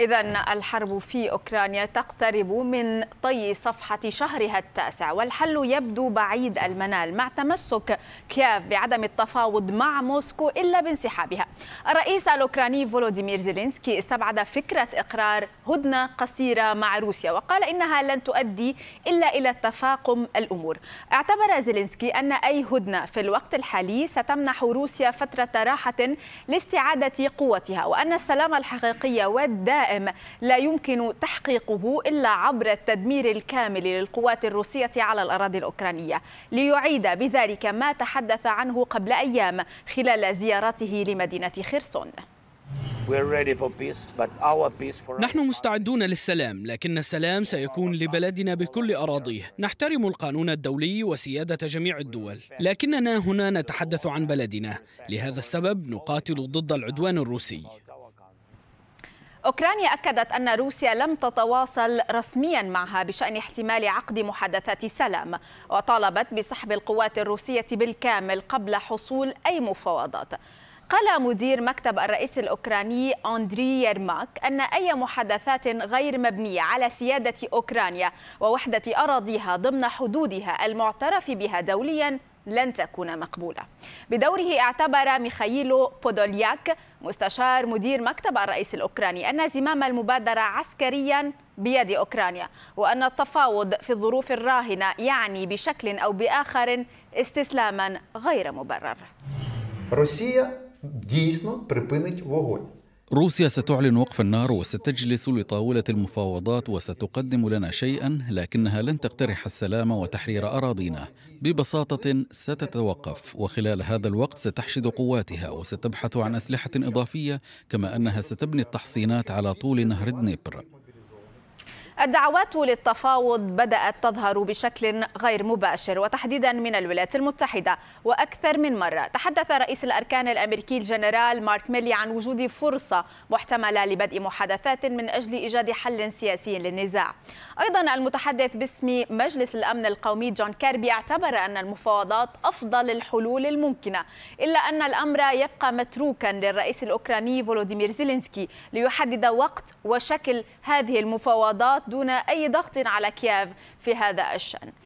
إذا الحرب في أوكرانيا تقترب من طي صفحة شهرها التاسع والحل يبدو بعيد المنال مع تمسك كييف بعدم التفاوض مع موسكو إلا بانسحابها الرئيس الأوكراني فولوديمير زيلينسكي استبعد فكرة إقرار هدنة قصيرة مع روسيا وقال إنها لن تؤدي إلا إلى تفاقم الأمور اعتبر زيلينسكي أن أي هدنة في الوقت الحالي ستمنح روسيا فترة راحة لاستعادة قوتها وأن السلام الحقيقي والدائم هائم لا يمكن تحقيقه إلا عبر التدمير الكامل للقوات الروسية على الأراضي الأوكرانية ليعيد بذلك ما تحدث عنه قبل أيام خلال زيارته لمدينة خرسون نحن مستعدون للسلام لكن السلام سيكون لبلدنا بكل أراضيه نحترم القانون الدولي وسيادة جميع الدول لكننا هنا نتحدث عن بلدنا لهذا السبب نقاتل ضد العدوان الروسي أوكرانيا أكدت أن روسيا لم تتواصل رسميا معها بشأن احتمال عقد محادثات سلام وطالبت بسحب القوات الروسية بالكامل قبل حصول أي مفاوضات قال مدير مكتب الرئيس الأوكراني أندري يرماك أن أي محادثات غير مبنية على سيادة أوكرانيا ووحدة أراضيها ضمن حدودها المعترف بها دوليا لن تكون مقبولة بدوره اعتبر ميخايلو بودولياك مستشار مدير مكتب الرئيس الأوكراني أن زمام المبادرة عسكريا بيد أوكرانيا وأن التفاوض في الظروف الراهنة يعني بشكل أو بآخر استسلاما غير مبرر روسيا дійсно припинить вогонь. روسيا ستعلن وقف النار وستجلس لطاولة المفاوضات وستقدم لنا شيئا لكنها لن تقترح السلام وتحرير أراضينا ببساطة ستتوقف وخلال هذا الوقت ستحشد قواتها وستبحث عن أسلحة إضافية كما أنها ستبني التحصينات على طول نهر دنيبر الدعوات للتفاوض بدأت تظهر بشكل غير مباشر وتحديدا من الولايات المتحدة وأكثر من مرة تحدث رئيس الأركان الأمريكي الجنرال مارك ميلي عن وجود فرصة محتملة لبدء محادثات من أجل إيجاد حل سياسي للنزاع أيضا المتحدث باسم مجلس الأمن القومي جون كيربي اعتبر أن المفاوضات أفضل الحلول الممكنة إلا أن الأمر يبقى متروكا للرئيس الأوكراني فولوديمير زيلينسكي ليحدد وقت وشكل هذه المفاوضات دون أي ضغط على كييف في هذا الشأن